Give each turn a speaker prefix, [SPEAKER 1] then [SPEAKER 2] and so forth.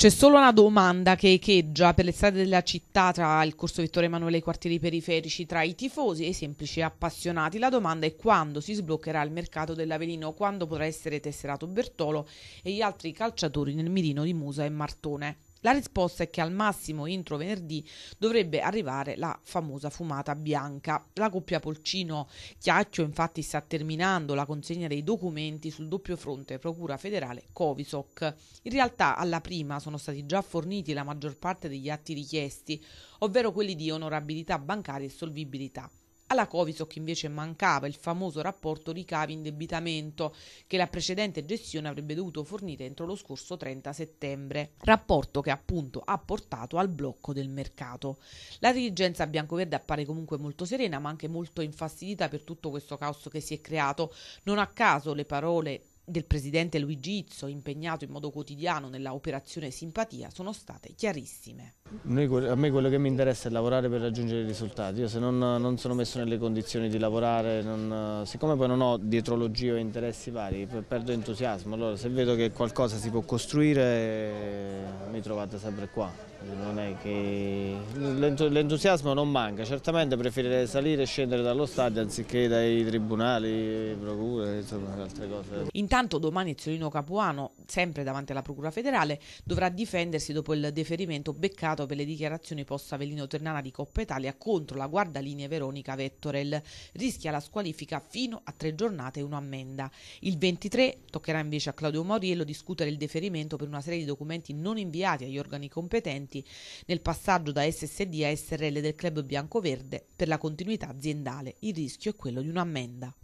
[SPEAKER 1] C'è solo una domanda che echeggia per le strade della città tra il corso Vittorio Emanuele e i quartieri periferici tra i tifosi e i semplici appassionati. La domanda è quando si sbloccherà il mercato dell'Avelino, quando potrà essere tesserato Bertolo e gli altri calciatori nel mirino di Musa e Martone. La risposta è che al massimo entro venerdì dovrebbe arrivare la famosa fumata bianca. La coppia Polcino-Chiacchio infatti sta terminando la consegna dei documenti sul doppio fronte Procura federale Covisoc. In realtà alla prima sono stati già forniti la maggior parte degli atti richiesti, ovvero quelli di onorabilità bancaria e solvibilità. Alla Covisoc invece mancava il famoso rapporto ricavi-indebitamento che la precedente gestione avrebbe dovuto fornire entro lo scorso 30 settembre, rapporto che appunto ha portato al blocco del mercato. La dirigenza biancoverde appare comunque molto serena ma anche molto infastidita per tutto questo caos che si è creato. Non a caso le parole del presidente Luigi Izzo, impegnato in modo quotidiano nella operazione Simpatia, sono state chiarissime.
[SPEAKER 2] a me quello che mi interessa è lavorare per raggiungere i risultati. Io se non, non sono messo nelle condizioni di lavorare, non, siccome poi non ho dietrologie o interessi vari, perdo entusiasmo. Allora se vedo che qualcosa si può costruire mi trovate sempre qua. Non è che... L'entusiasmo non manca, certamente preferirei salire e scendere dallo stadio anziché dai tribunali, procure, insomma altre cose.
[SPEAKER 1] Intanto domani Zolino Capuano, sempre davanti alla Procura federale, dovrà difendersi dopo il deferimento beccato per le dichiarazioni post Avelino Ternana di Coppa Italia contro la guardalinee Veronica Vettorel. Rischia la squalifica fino a tre giornate e un'ammenda. Il 23 toccherà invece a Claudio Moriello discutere il deferimento per una serie di documenti non inviati laureati agli organi competenti nel passaggio da SSD a SRL del club biancoverde per la continuità aziendale. Il rischio è quello di un'ammenda.